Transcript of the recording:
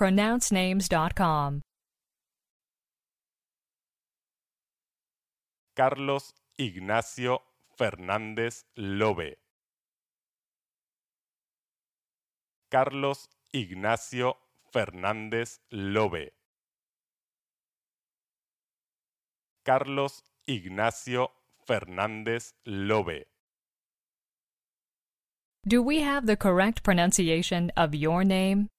pronouncenames.com. Carlos Ignacio Fernández Lobe. Carlos Ignacio Fernández Lobe. Carlos Ignacio Fernández Lobe. Do we have the correct pronunciation of your name?